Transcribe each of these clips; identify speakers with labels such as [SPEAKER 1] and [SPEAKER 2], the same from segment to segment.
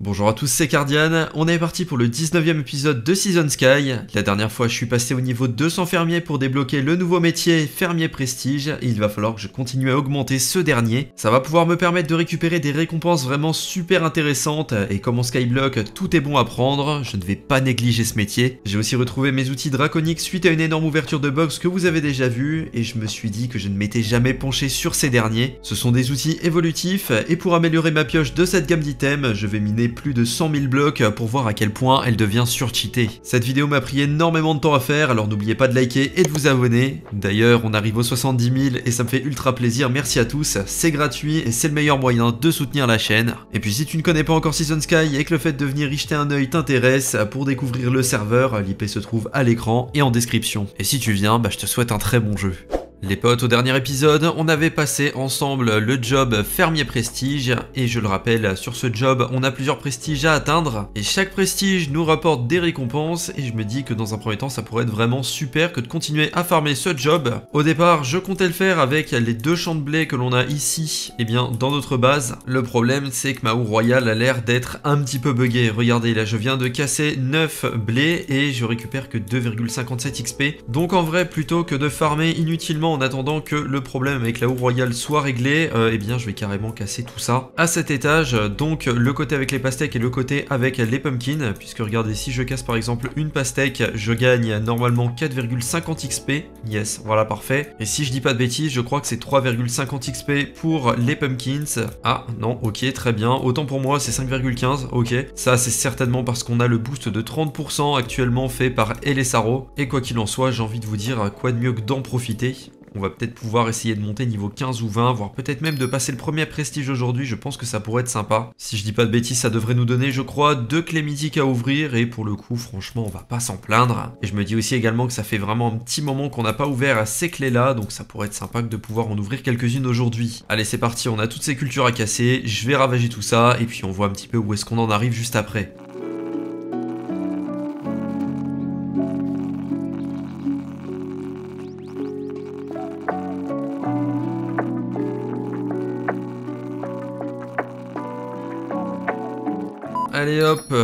[SPEAKER 1] Bonjour à tous, c'est Cardian. On est parti pour le 19e épisode de Season Sky. La dernière fois, je suis passé au niveau 200 fermiers pour débloquer le nouveau métier fermier prestige. il va falloir que je continue à augmenter ce dernier. Ça va pouvoir me permettre de récupérer des récompenses vraiment super intéressantes. Et comme en Skyblock, tout est bon à prendre. Je ne vais pas négliger ce métier. J'ai aussi retrouvé mes outils draconiques suite à une énorme ouverture de box que vous avez déjà vue. Et je me suis dit que je ne m'étais jamais penché sur ces derniers. Ce sont des outils évolutifs. Et pour améliorer ma pioche de cette gamme d'items, je vais miner plus de 100 000 blocs pour voir à quel point elle devient surcheatée. Cette vidéo m'a pris énormément de temps à faire, alors n'oubliez pas de liker et de vous abonner. D'ailleurs, on arrive aux 70 000 et ça me fait ultra plaisir, merci à tous, c'est gratuit et c'est le meilleur moyen de soutenir la chaîne. Et puis si tu ne connais pas encore Season Sky et que le fait de venir y jeter un œil t'intéresse, pour découvrir le serveur, l'IP se trouve à l'écran et en description. Et si tu viens, bah, je te souhaite un très bon jeu. Les potes, au dernier épisode, on avait passé ensemble le job fermier prestige, et je le rappelle, sur ce job, on a plusieurs prestiges à atteindre, et chaque prestige nous rapporte des récompenses, et je me dis que dans un premier temps, ça pourrait être vraiment super que de continuer à farmer ce job. Au départ, je comptais le faire avec les deux champs de blé que l'on a ici, et eh bien dans notre base. Le problème, c'est que ma roue royale a l'air d'être un petit peu buggée. Regardez, là, je viens de casser 9 blés, et je récupère que 2,57 XP, donc en vrai, plutôt que de farmer inutilement en attendant que le problème avec la Haut Royale soit réglé, euh, eh bien je vais carrément casser tout ça à cet étage. Donc le côté avec les pastèques et le côté avec les pumpkins, puisque regardez, si je casse par exemple une pastèque, je gagne normalement 4,50 XP. Yes, voilà parfait. Et si je dis pas de bêtises, je crois que c'est 3,50 XP pour les pumpkins. Ah non, ok, très bien. Autant pour moi, c'est 5,15, ok. Ça, c'est certainement parce qu'on a le boost de 30% actuellement fait par Elessaro. Et quoi qu'il en soit, j'ai envie de vous dire quoi de mieux que d'en profiter on va peut-être pouvoir essayer de monter niveau 15 ou 20, voire peut-être même de passer le premier prestige aujourd'hui, je pense que ça pourrait être sympa. Si je dis pas de bêtises, ça devrait nous donner, je crois, deux clés mythiques à ouvrir, et pour le coup, franchement, on va pas s'en plaindre. Et je me dis aussi également que ça fait vraiment un petit moment qu'on n'a pas ouvert à ces clés-là, donc ça pourrait être sympa que de pouvoir en ouvrir quelques-unes aujourd'hui. Allez, c'est parti, on a toutes ces cultures à casser, je vais ravager tout ça, et puis on voit un petit peu où est-ce qu'on en arrive juste après.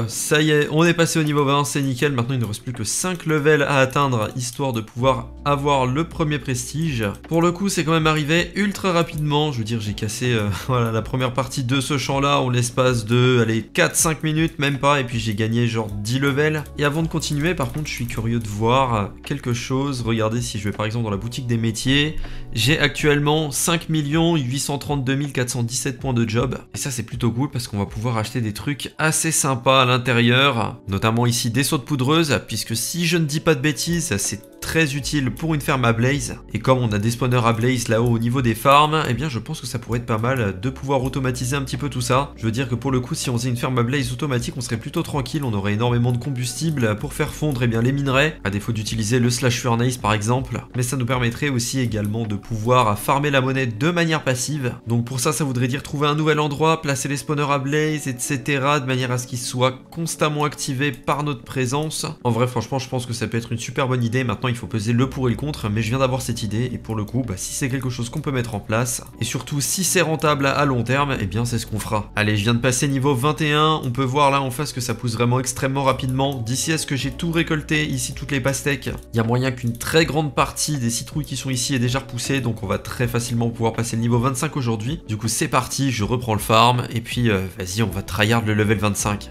[SPEAKER 1] ça y est, on est passé au niveau 20, c'est nickel. Maintenant, il ne reste plus que 5 levels à atteindre, histoire de pouvoir avoir le premier prestige. Pour le coup, c'est quand même arrivé ultra rapidement. Je veux dire, j'ai cassé euh, voilà, la première partie de ce champ-là en l'espace de, 4-5 minutes, même pas. Et puis, j'ai gagné genre 10 levels. Et avant de continuer, par contre, je suis curieux de voir quelque chose. Regardez si je vais, par exemple, dans la boutique des métiers. J'ai actuellement 5 832 417 points de job. Et ça, c'est plutôt cool parce qu'on va pouvoir acheter des trucs assez simples pas à l'intérieur, notamment ici des sautes poudreuses, puisque si je ne dis pas de bêtises, c'est utile pour une ferme à blaze. Et comme on a des spawners à blaze là-haut au niveau des farms, et eh bien je pense que ça pourrait être pas mal de pouvoir automatiser un petit peu tout ça. Je veux dire que pour le coup, si on faisait une ferme à blaze automatique, on serait plutôt tranquille, on aurait énormément de combustible pour faire fondre et eh bien, les minerais, à défaut d'utiliser le slash furnace par exemple. Mais ça nous permettrait aussi également de pouvoir farmer la monnaie de manière passive. Donc pour ça, ça voudrait dire trouver un nouvel endroit, placer les spawners à blaze, etc. de manière à ce qu'ils soient constamment activés par notre présence. En vrai, franchement, je pense que ça peut être une super bonne idée. Maintenant, il faut peser le pour et le contre, mais je viens d'avoir cette idée, et pour le coup, bah, si c'est quelque chose qu'on peut mettre en place, et surtout si c'est rentable à long terme, et eh bien c'est ce qu'on fera. Allez, je viens de passer niveau 21, on peut voir là en face que ça pousse vraiment extrêmement rapidement. D'ici à ce que j'ai tout récolté, ici toutes les pastèques, il y a moyen qu'une très grande partie des citrouilles qui sont ici est déjà repoussée, donc on va très facilement pouvoir passer le niveau 25 aujourd'hui. Du coup c'est parti, je reprends le farm, et puis euh, vas-y on va tryhard le level 25.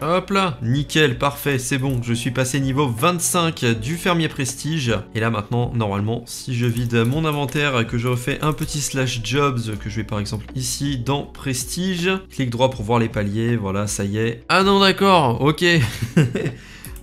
[SPEAKER 1] Hop là, nickel, parfait, c'est bon, je suis passé niveau 25 du fermier prestige. Et là maintenant, normalement, si je vide mon inventaire, que je refais un petit slash jobs, que je vais par exemple ici dans prestige, clic droit pour voir les paliers, voilà, ça y est. Ah non, d'accord, ok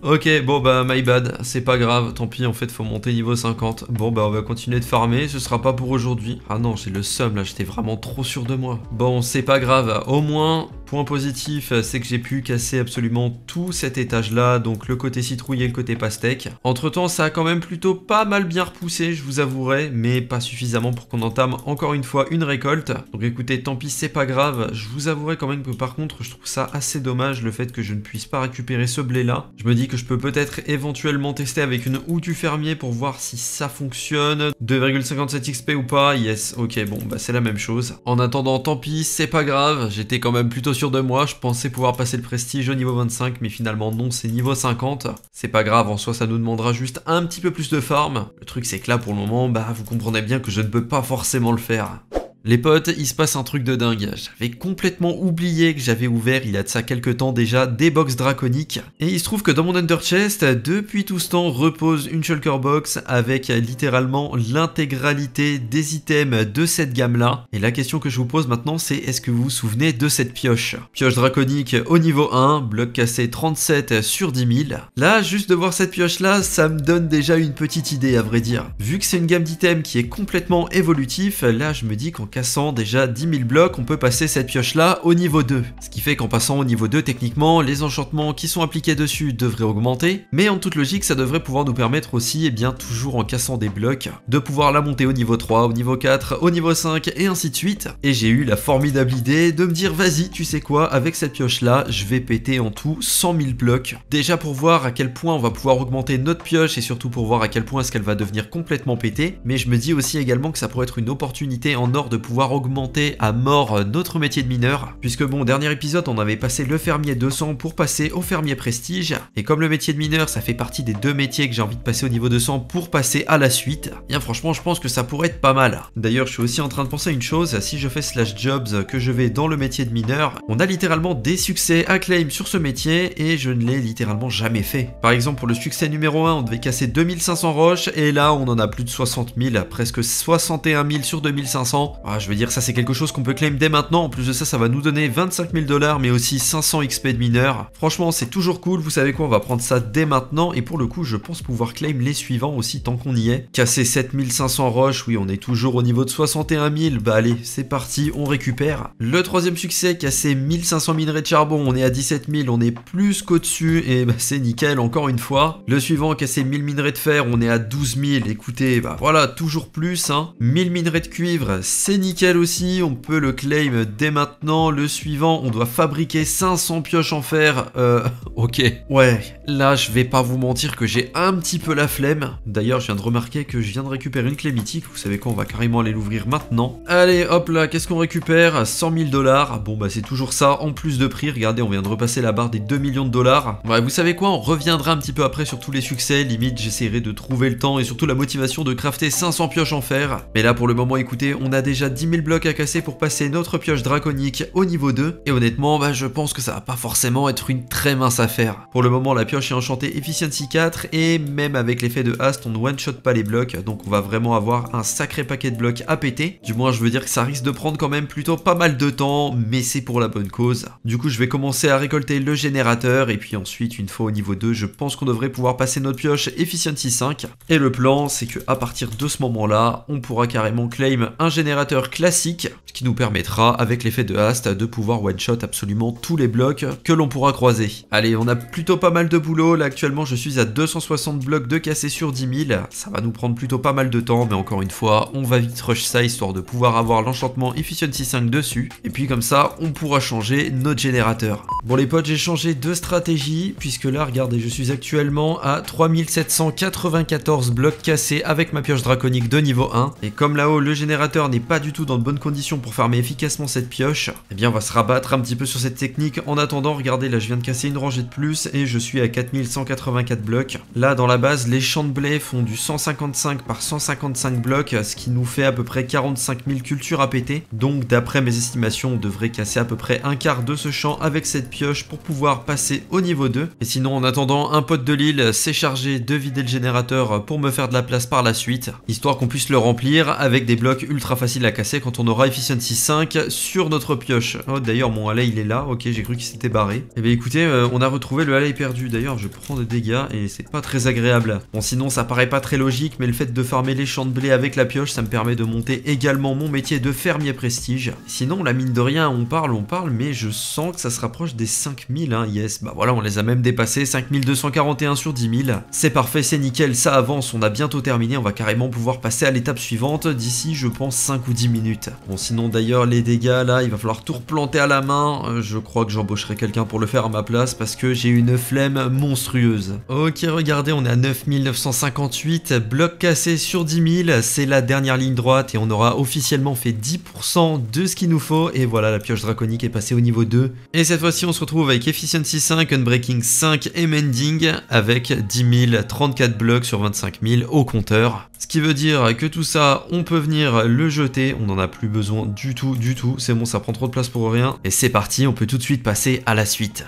[SPEAKER 1] Ok, bon bah my bad, c'est pas grave, tant pis, en fait faut monter niveau 50. Bon bah on va continuer de farmer, ce sera pas pour aujourd'hui. Ah non, j'ai le seum là, j'étais vraiment trop sûr de moi. Bon, c'est pas grave, au moins Point positif, euh, c'est que j'ai pu casser absolument tout cet étage-là, donc le côté citrouille et le côté pastèque. Entre-temps, ça a quand même plutôt pas mal bien repoussé, je vous avouerai, mais pas suffisamment pour qu'on entame encore une fois une récolte. Donc écoutez, tant pis, c'est pas grave. Je vous avouerai quand même que par contre, je trouve ça assez dommage le fait que je ne puisse pas récupérer ce blé-là. Je me dis que je peux peut-être éventuellement tester avec une ou du fermier pour voir si ça fonctionne. 2,57 XP ou pas Yes, ok, bon, bah c'est la même chose. En attendant, tant pis, c'est pas grave. J'étais quand même plutôt de moi, je pensais pouvoir passer le prestige au niveau 25, mais finalement non, c'est niveau 50. C'est pas grave, en soi ça nous demandera juste un petit peu plus de farm. Le truc c'est que là pour le moment, bah vous comprenez bien que je ne peux pas forcément le faire. Les potes, il se passe un truc de dingue. J'avais complètement oublié que j'avais ouvert il y a de ça quelques temps déjà des box draconiques. Et il se trouve que dans mon underchest, depuis tout ce temps repose une shulker box avec littéralement l'intégralité des items de cette gamme là. Et la question que je vous pose maintenant c'est est-ce que vous vous souvenez de cette pioche Pioche draconique au niveau 1, bloc cassé 37 sur 10 000. Là, juste de voir cette pioche là, ça me donne déjà une petite idée à vrai dire. Vu que c'est une gamme d'items qui est complètement évolutif, là je me dis qu'en cassant déjà 10 000 blocs, on peut passer cette pioche-là au niveau 2. Ce qui fait qu'en passant au niveau 2, techniquement, les enchantements qui sont appliqués dessus devraient augmenter, mais en toute logique, ça devrait pouvoir nous permettre aussi, et eh bien toujours en cassant des blocs, de pouvoir la monter au niveau 3, au niveau 4, au niveau 5, et ainsi de suite. Et j'ai eu la formidable idée de me dire, vas-y, tu sais quoi, avec cette pioche-là, je vais péter en tout 100 000 blocs. Déjà pour voir à quel point on va pouvoir augmenter notre pioche, et surtout pour voir à quel point est-ce qu'elle va devenir complètement pétée, mais je me dis aussi également que ça pourrait être une opportunité en or de pouvoir augmenter à mort notre métier de mineur, puisque bon, dernier épisode, on avait passé le fermier 200 pour passer au fermier prestige, et comme le métier de mineur, ça fait partie des deux métiers que j'ai envie de passer au niveau 200 pour passer à la suite, bien franchement, je pense que ça pourrait être pas mal. D'ailleurs, je suis aussi en train de penser à une chose, si je fais slash jobs que je vais dans le métier de mineur, on a littéralement des succès claim sur ce métier, et je ne l'ai littéralement jamais fait. Par exemple, pour le succès numéro 1, on devait casser 2500 roches, et là, on en a plus de 60 000, presque 61 000 sur 2500. Ah, je veux dire, ça c'est quelque chose qu'on peut claim dès maintenant. En plus de ça, ça va nous donner 25 000 dollars, mais aussi 500 XP de mineurs. Franchement, c'est toujours cool. Vous savez quoi, on va prendre ça dès maintenant. Et pour le coup, je pense pouvoir claim les suivants aussi tant qu'on y est. Casser 7500 roches, oui, on est toujours au niveau de 61 000. Bah allez, c'est parti, on récupère. Le troisième succès, casser 1500 minerais de charbon. On est à 17 000, on est plus qu'au-dessus. Et bah c'est nickel, encore une fois. Le suivant, casser 1000 minerais de fer. On est à 12 000. Écoutez, bah voilà, toujours plus. 1000 hein. minerais de cuivre, c'est nickel aussi, on peut le claim dès maintenant. Le suivant, on doit fabriquer 500 pioches en fer. Euh, ok. Ouais, là je vais pas vous mentir que j'ai un petit peu la flemme. D'ailleurs, je viens de remarquer que je viens de récupérer une clé mythique. Vous savez quoi, on va carrément aller l'ouvrir maintenant. Allez, hop là, qu'est-ce qu'on récupère 100 000 dollars. Bon bah c'est toujours ça, en plus de prix. Regardez, on vient de repasser la barre des 2 millions de dollars. Ouais, vous savez quoi, on reviendra un petit peu après sur tous les succès. Limite, j'essaierai de trouver le temps et surtout la motivation de crafter 500 pioches en fer. Mais là, pour le moment, écoutez, on a déjà 10 000 blocs à casser pour passer notre pioche draconique au niveau 2. Et honnêtement, bah, je pense que ça va pas forcément être une très mince affaire. Pour le moment, la pioche est enchantée Efficiency 4 et même avec l'effet de haste, on ne one-shot pas les blocs. Donc on va vraiment avoir un sacré paquet de blocs à péter. Du moins, je veux dire que ça risque de prendre quand même plutôt pas mal de temps, mais c'est pour la bonne cause. Du coup, je vais commencer à récolter le générateur et puis ensuite, une fois au niveau 2, je pense qu'on devrait pouvoir passer notre pioche Efficiency 5. Et le plan, c'est que à partir de ce moment-là, on pourra carrément claim un générateur classique, ce qui nous permettra, avec l'effet de haste, de pouvoir one-shot absolument tous les blocs que l'on pourra croiser. Allez, on a plutôt pas mal de boulot, là actuellement je suis à 260 blocs de cassé sur 10 000, ça va nous prendre plutôt pas mal de temps, mais encore une fois, on va vite rush ça histoire de pouvoir avoir l'enchantement Efficiency 5 dessus, et puis comme ça, on pourra changer notre générateur. Bon les potes, j'ai changé de stratégie, puisque là, regardez, je suis actuellement à 3794 blocs cassés avec ma pioche draconique de niveau 1, et comme là-haut, le générateur n'est pas du tout dans de bonnes conditions pour farmer efficacement cette pioche, et eh bien on va se rabattre un petit peu sur cette technique. En attendant, regardez là je viens de casser une rangée de plus et je suis à 4184 blocs. Là dans la base, les champs de blé font du 155 par 155 blocs, ce qui nous fait à peu près 45 000 cultures à péter. Donc d'après mes estimations, on devrait casser à peu près un quart de ce champ avec cette pioche pour pouvoir passer au niveau 2. Et sinon en attendant, un pote de l'île s'est chargé de vider le générateur pour me faire de la place par la suite, histoire qu'on puisse le remplir avec des blocs ultra faciles à casser quand on aura Efficiency 5 sur notre pioche. Oh, d'ailleurs, mon Allay, il est là. Ok, j'ai cru qu'il s'était barré. Eh bien, écoutez, euh, on a retrouvé le Allay perdu. D'ailleurs, je prends des dégâts et c'est pas très agréable. Bon, sinon, ça paraît pas très logique, mais le fait de farmer les champs de blé avec la pioche, ça me permet de monter également mon métier de fermier prestige. Sinon, la mine de rien, on parle, on parle, mais je sens que ça se rapproche des 5000, hein, yes. Bah voilà, on les a même dépassés, 5241 sur 10 000. C'est parfait, c'est nickel, ça avance, on a bientôt terminé, on va carrément pouvoir passer à l'étape suivante d'ici, je pense, 5 ou 10 minutes. Bon, sinon d'ailleurs, les dégâts, là, il va falloir tout replanter à la main. Euh, je crois que j'embaucherai quelqu'un pour le faire à ma place parce que j'ai une flemme monstrueuse. Ok, regardez, on est à 9958, blocs cassés sur 10 000, c'est la dernière ligne droite et on aura officiellement fait 10% de ce qu'il nous faut. Et voilà, la pioche draconique est passée au niveau 2. Et cette fois-ci, on se retrouve avec Efficiency 5, Unbreaking 5 et Mending avec 10 034 blocs sur 25 000 au compteur. Ce qui veut dire que tout ça, on peut venir le jeter, on n'en a plus besoin du tout, du tout, c'est bon, ça prend trop de place pour rien. Et c'est parti, on peut tout de suite passer à la suite.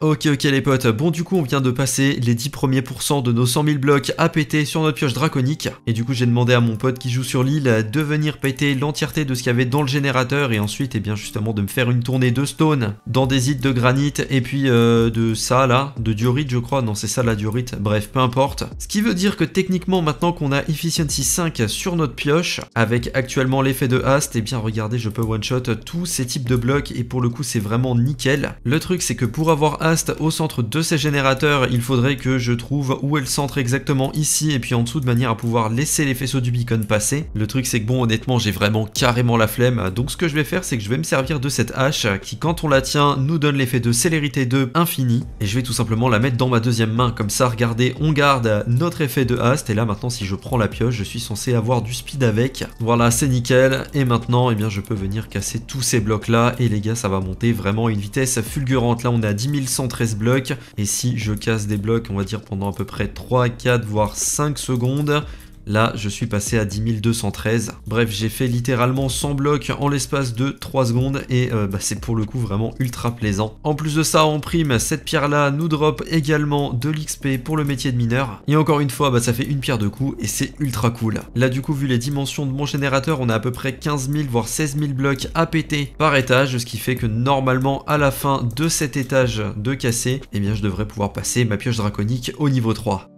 [SPEAKER 1] Ok ok les potes, bon du coup on vient de passer les 10 premiers pourcents de nos 100 000 blocs à péter sur notre pioche draconique. Et du coup j'ai demandé à mon pote qui joue sur l'île de venir péter l'entièreté de ce qu'il y avait dans le générateur et ensuite et eh bien justement de me faire une tournée de stone dans des îles de granit et puis euh, de ça là, de diorite je crois, non c'est ça la diorite, bref peu importe. Ce qui veut dire que techniquement maintenant qu'on a efficiency 5 sur notre pioche, avec actuellement l'effet de haste, et eh bien regardez je peux one shot tous ces types de blocs et pour le coup c'est vraiment nickel. Le truc c'est que pour avoir Ast au centre de ces générateurs, il faudrait que je trouve où est le centre exactement ici et puis en dessous de manière à pouvoir laisser les faisceaux du beacon passer. Le truc c'est que bon honnêtement j'ai vraiment carrément la flemme donc ce que je vais faire c'est que je vais me servir de cette hache qui quand on la tient nous donne l'effet de célérité 2 infini et je vais tout simplement la mettre dans ma deuxième main comme ça regardez on garde notre effet de haste et là maintenant si je prends la pioche je suis censé avoir du speed avec. Voilà c'est nickel et maintenant et eh bien je peux venir casser tous ces blocs là et les gars ça va monter vraiment à une vitesse fulgurante là on est à 10 000 113 blocs. Et si je casse des blocs, on va dire pendant à peu près 3, 4, voire 5 secondes, Là, je suis passé à 10 213. Bref, j'ai fait littéralement 100 blocs en l'espace de 3 secondes et euh, bah, c'est pour le coup vraiment ultra plaisant. En plus de ça, en prime, cette pierre-là nous drop également de l'XP pour le métier de mineur. Et encore une fois, bah, ça fait une pierre de coup et c'est ultra cool. Là, du coup, vu les dimensions de mon générateur, on a à peu près 15 000 voire 16 000 blocs à péter par étage, ce qui fait que normalement, à la fin de cet étage de cassé, eh bien, je devrais pouvoir passer ma pioche draconique au niveau 3.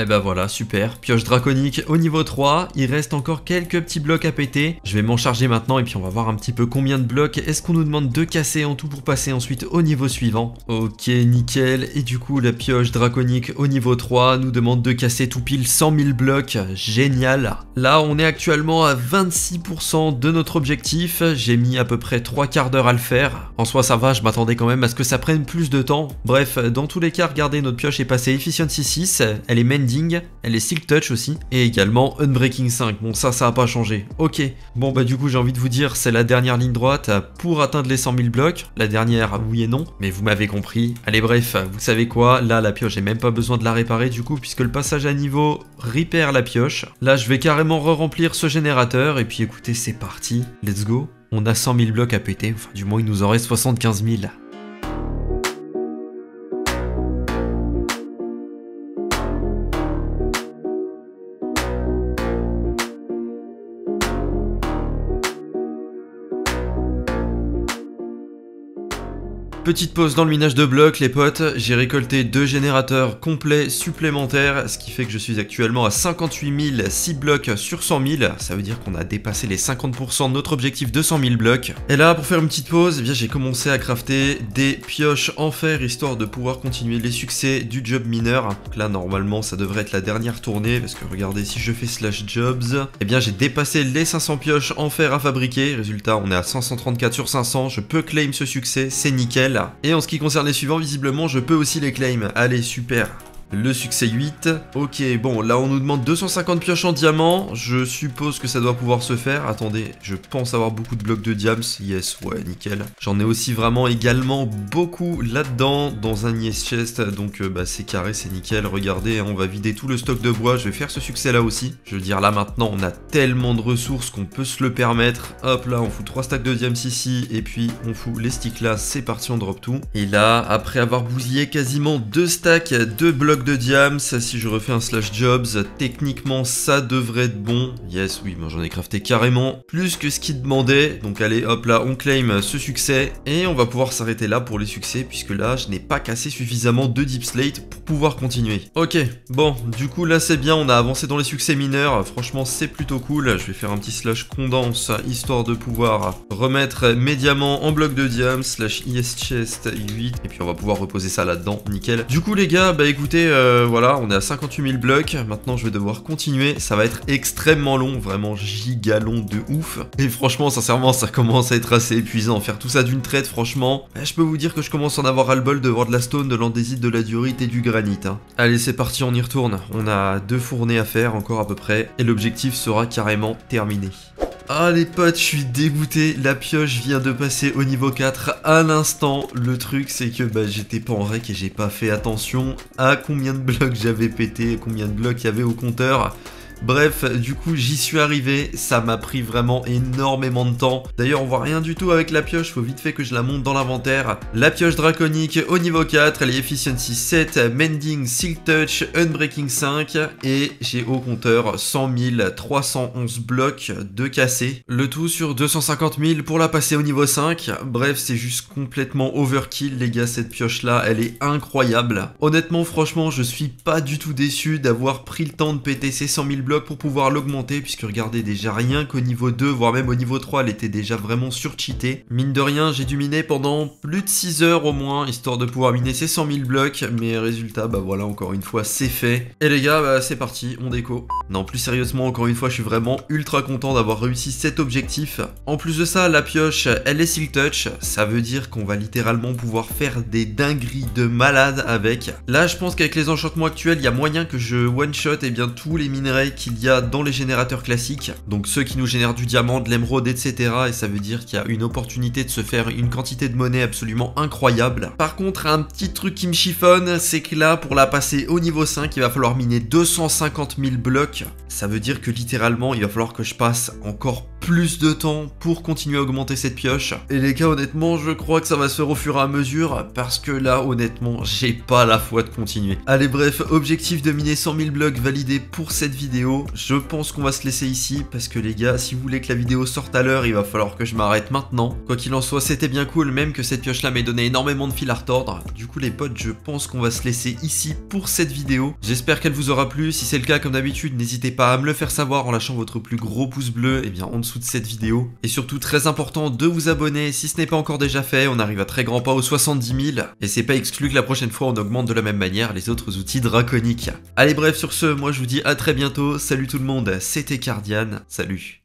[SPEAKER 1] Et bah ben voilà, super. Pioche draconique au niveau 3. Il reste encore quelques petits blocs à péter. Je vais m'en charger maintenant et puis on va voir un petit peu combien de blocs est-ce qu'on nous demande de casser en tout pour passer ensuite au niveau suivant. Ok, nickel. Et du coup, la pioche draconique au niveau 3 nous demande de casser tout pile 100 000 blocs. Génial. Là, on est actuellement à 26% de notre objectif. J'ai mis à peu près 3 quarts d'heure à le faire. En soi, ça va, je m'attendais quand même à ce que ça prenne plus de temps. Bref, dans tous les cas, regardez, notre pioche est passée Efficiency 6. Elle est même. Elle est Silk Touch aussi, et également Unbreaking 5. Bon, ça, ça n'a pas changé. Ok. Bon, bah, du coup, j'ai envie de vous dire, c'est la dernière ligne droite pour atteindre les 100 000 blocs. La dernière, oui et non, mais vous m'avez compris. Allez, bref, vous savez quoi Là, la pioche, j'ai même pas besoin de la réparer du coup, puisque le passage à niveau repère la pioche. Là, je vais carrément re-remplir ce générateur, et puis écoutez, c'est parti. Let's go. On a 100 000 blocs à péter, enfin, du moins, il nous en reste 75 000. Petite pause dans le minage de blocs, les potes. J'ai récolté deux générateurs complets supplémentaires, ce qui fait que je suis actuellement à 58 000 6 blocs sur 100 000. Ça veut dire qu'on a dépassé les 50% de notre objectif de 100 000 blocs. Et là, pour faire une petite pause, eh j'ai commencé à crafter des pioches en fer, histoire de pouvoir continuer les succès du job mineur. là, normalement, ça devrait être la dernière tournée, parce que regardez, si je fais slash jobs, eh bien j'ai dépassé les 500 pioches en fer à fabriquer. Résultat, on est à 534 sur 500. Je peux claim ce succès, c'est nickel. Et en ce qui concerne les suivants, visiblement, je peux aussi les claim. Allez, super. Le succès 8. Ok, bon, là on nous demande 250 pioches en diamant. Je suppose que ça doit pouvoir se faire. Attendez, je pense avoir beaucoup de blocs de diams. Yes, ouais, nickel. J'en ai aussi vraiment également beaucoup là-dedans dans un yes chest. Donc euh, bah, c'est carré, c'est nickel. Regardez, hein, on va vider tout le stock de bois. Je vais faire ce succès là aussi. Je veux dire, là maintenant on a tellement de ressources qu'on peut se le permettre. Hop, là on fout 3 stacks de diams ici. Et puis on fout les sticks là. C'est parti, on drop tout. Et là, après avoir bousillé quasiment 2 stacks de blocs de diams, si je refais un slash jobs, techniquement ça devrait être bon. Yes, oui, moi j'en ai crafté carrément plus que ce qu'il demandait. Donc allez, hop là, on claim ce succès. Et on va pouvoir s'arrêter là pour les succès, puisque là, je n'ai pas cassé suffisamment de deep slate pour pouvoir continuer. Ok, bon, du coup là c'est bien, on a avancé dans les succès mineurs. Franchement, c'est plutôt cool. Je vais faire un petit slash condense, histoire de pouvoir remettre mes diamants en bloc de diams, slash is chest 8. Et puis on va pouvoir reposer ça là-dedans, nickel. Du coup les gars, bah écoutez, euh, voilà, on est à 58 000 blocs. Maintenant, je vais devoir continuer. Ça va être extrêmement long, vraiment giga long de ouf. Et franchement, sincèrement, ça commence à être assez épuisant. Faire tout ça d'une traite, franchement, bah, je peux vous dire que je commence à en avoir ras-le-bol de voir de la stone, de l'andésite, de la durite et du granit. Hein. Allez, c'est parti, on y retourne. On a deux fournées à faire encore à peu près. Et l'objectif sera carrément terminé. Ah les potes, je suis dégoûté, la pioche vient de passer au niveau 4 à l'instant. Le truc c'est que bah, j'étais pas en rec et j'ai pas fait attention à combien de blocs j'avais pété, combien de blocs il y avait au compteur. Bref, du coup, j'y suis arrivé. Ça m'a pris vraiment énormément de temps. D'ailleurs, on voit rien du tout avec la pioche. Faut vite fait que je la monte dans l'inventaire. La pioche draconique au niveau 4. Elle est efficiency 7, mending, silk touch, unbreaking 5. Et j'ai au compteur 100 311 blocs de cassé. Le tout sur 250 000 pour la passer au niveau 5. Bref, c'est juste complètement overkill, les gars, cette pioche-là. Elle est incroyable. Honnêtement, franchement, je suis pas du tout déçu d'avoir pris le temps de péter ces 100 000 pour pouvoir l'augmenter, puisque regardez déjà rien qu'au niveau 2, voire même au niveau 3, elle était déjà vraiment surcheatée. Mine de rien, j'ai dû miner pendant plus de 6 heures au moins, histoire de pouvoir miner ces 100 000 blocs, mais résultat, bah voilà, encore une fois, c'est fait. Et les gars, bah c'est parti, on déco. Non, plus sérieusement, encore une fois, je suis vraiment ultra content d'avoir réussi cet objectif. En plus de ça, la pioche, elle est Seal Touch, ça veut dire qu'on va littéralement pouvoir faire des dingueries de malade avec. Là, je pense qu'avec les enchantements actuels, il y a moyen que je one-shot et eh bien tous les minerais qu'il y a dans les générateurs classiques, donc ceux qui nous génèrent du diamant, de l'émeraude, etc. Et ça veut dire qu'il y a une opportunité de se faire une quantité de monnaie absolument incroyable. Par contre, un petit truc qui me chiffonne, c'est que là, pour la passer au niveau 5, il va falloir miner 250 000 blocs. Ça veut dire que littéralement, il va falloir que je passe encore plus plus de temps pour continuer à augmenter cette pioche. Et les gars, honnêtement, je crois que ça va se faire au fur et à mesure, parce que là, honnêtement, j'ai pas la foi de continuer. Allez, bref, objectif de miner 100 000 blocs validés pour cette vidéo. Je pense qu'on va se laisser ici, parce que les gars, si vous voulez que la vidéo sorte à l'heure, il va falloir que je m'arrête maintenant. Quoi qu'il en soit, c'était bien cool, même que cette pioche-là m'ait donné énormément de fil à retordre. Du coup, les potes, je pense qu'on va se laisser ici pour cette vidéo. J'espère qu'elle vous aura plu. Si c'est le cas, comme d'habitude, n'hésitez pas à me le faire savoir en lâchant votre plus gros pouce bleu. Et eh bien, on de cette vidéo. Et surtout très important de vous abonner si ce n'est pas encore déjà fait, on arrive à très grand pas aux 70 000. Et c'est pas exclu que la prochaine fois on augmente de la même manière les autres outils draconiques. Allez bref sur ce, moi je vous dis à très bientôt, salut tout le monde, c'était Cardian, salut